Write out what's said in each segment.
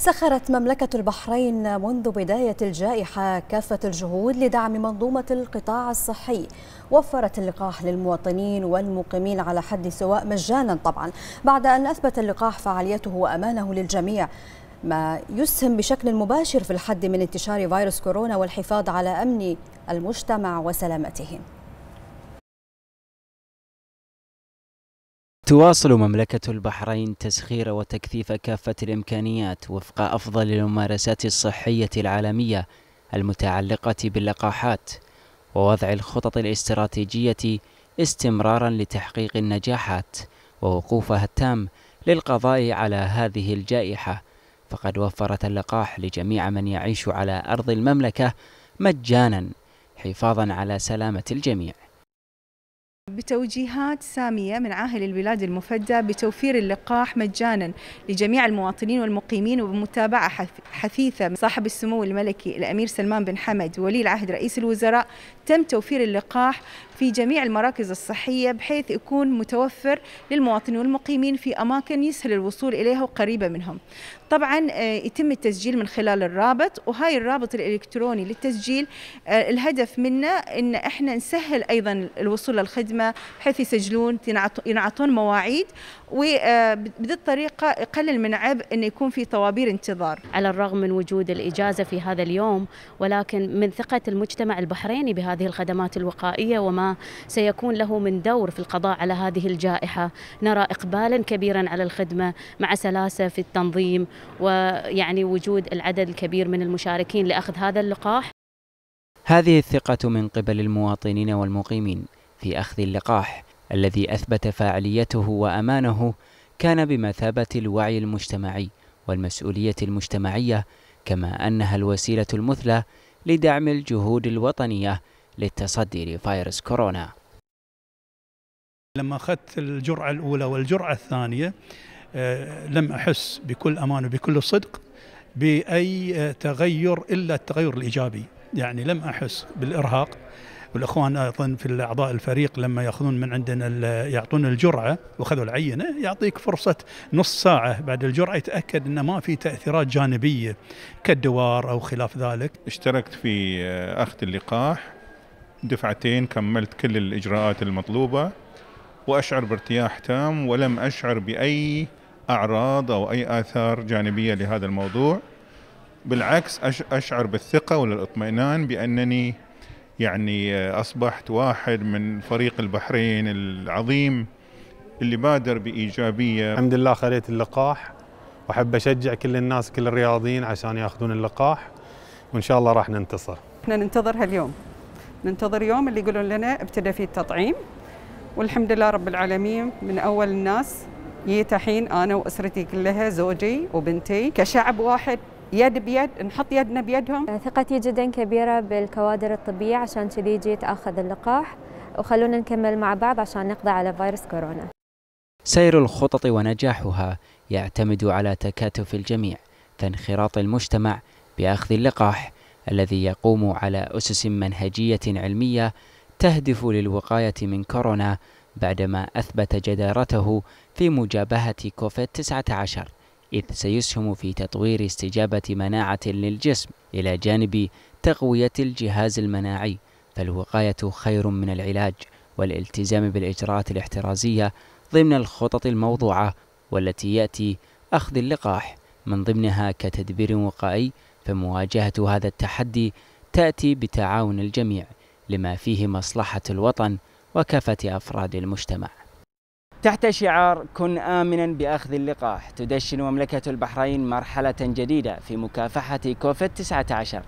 سخرت مملكة البحرين منذ بداية الجائحة كافة الجهود لدعم منظومة القطاع الصحي وفرت اللقاح للمواطنين والمقيمين على حد سواء مجانا طبعا بعد أن أثبت اللقاح فعاليته وأمانه للجميع ما يسهم بشكل مباشر في الحد من انتشار فيروس كورونا والحفاظ على أمن المجتمع وسلامته تواصل مملكة البحرين تسخير وتكثيف كافة الإمكانيات وفق أفضل الممارسات الصحية العالمية المتعلقة باللقاحات ووضع الخطط الاستراتيجية استمرارا لتحقيق النجاحات ووقوفها التام للقضاء على هذه الجائحة فقد وفرت اللقاح لجميع من يعيش على أرض المملكة مجانا حفاظا على سلامة الجميع بتوجيهات سامية من عاهل البلاد المفدى بتوفير اللقاح مجانا لجميع المواطنين والمقيمين وبمتابعة حثيثة من صاحب السمو الملكي الأمير سلمان بن حمد ولي العهد رئيس الوزراء تم توفير اللقاح في جميع المراكز الصحية بحيث يكون متوفر للمواطنين والمقيمين في أماكن يسهل الوصول إليها وقريبة منهم طبعا آه، يتم التسجيل من خلال الرابط وهاي الرابط الالكتروني للتسجيل آه، الهدف منه ان احنا نسهل ايضا الوصول للخدمه بحيث يسجلون ينعطون مواعيد وبهذه آه، الطريقه يقلل من عبء انه يكون في طوابير انتظار. على الرغم من وجود الاجازه في هذا اليوم ولكن من ثقه المجتمع البحريني بهذه الخدمات الوقائيه وما سيكون له من دور في القضاء على هذه الجائحه، نرى اقبالا كبيرا على الخدمه مع سلاسه في التنظيم ويعني وجود العدد الكبير من المشاركين لاخذ هذا اللقاح هذه الثقة من قبل المواطنين والمقيمين في أخذ اللقاح الذي أثبت فاعليته وأمانه كان بمثابة الوعي المجتمعي والمسؤولية المجتمعية كما أنها الوسيلة المثلى لدعم الجهود الوطنية للتصدي لفيروس كورونا لما أخذت الجرعة الأولى والجرعة الثانية آه، لم أحس بكل أمان وبكل صدق بأي آه، تغير إلا التغير الإيجابي يعني لم أحس بالإرهاق والاخوان ايضا في اعضاء الفريق لما ياخذون من عندنا يعطون الجرعه واخذوا العينه يعطيك فرصه نص ساعه بعد الجرعه يتاكد انه ما في تاثيرات جانبيه كالدوار او خلاف ذلك. اشتركت في آه، اخذ اللقاح دفعتين كملت كل الاجراءات المطلوبه وأشعر بارتياح تام ولم أشعر بأي أعراض أو أي آثار جانبية لهذا الموضوع بالعكس أشعر بالثقة والإطمئنان بأنني يعني أصبحت واحد من فريق البحرين العظيم اللي بادر بإيجابية الحمد لله خذيت اللقاح وأحب أشجع كل الناس كل الرياضيين عشان ياخذون اللقاح وإن شاء الله راح ننتصر احنا ننتظر هاليوم ننتظر يوم اللي يقولون لنا ابتدى فيه التطعيم والحمد لله رب العالمين من أول الناس جيت الحين أنا وأسرتي كلها زوجي وبنتي كشعب واحد يد بيد نحط يدنا بيدهم أه، ثقتي جدا كبيرة بالكوادر الطبية عشان كذي جيت أخذ اللقاح وخلونا نكمل مع بعض عشان نقضي على فيروس كورونا سير الخطط ونجاحها يعتمد على تكاتف الجميع فانخراط المجتمع بأخذ اللقاح الذي يقوم على أسس منهجية علمية تهدف للوقاية من كورونا بعدما أثبت جدارته في مجابهة كوفيد 19 إذ سيسهم في تطوير استجابة مناعة للجسم إلى جانب تقوية الجهاز المناعي فالوقاية خير من العلاج والالتزام بالإجراءات الاحترازية ضمن الخطط الموضوعة والتي يأتي أخذ اللقاح من ضمنها كتدبير وقائي فمواجهة هذا التحدي تأتي بتعاون الجميع لما فيه مصلحة الوطن وكافة أفراد المجتمع تحت شعار كن آمنا بأخذ اللقاح تدشن مملكة البحرين مرحلة جديدة في مكافحة كوفيد 19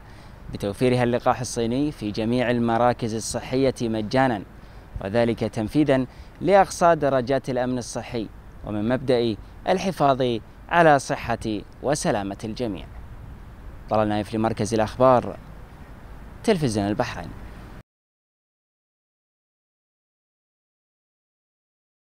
بتوفيرها اللقاح الصيني في جميع المراكز الصحية مجانا وذلك تنفيذا لأقصى درجات الأمن الصحي ومن مبدأ الحفاظ على صحة وسلامة الجميع طلال نايف لمركز الأخبار تلفزيون البحرين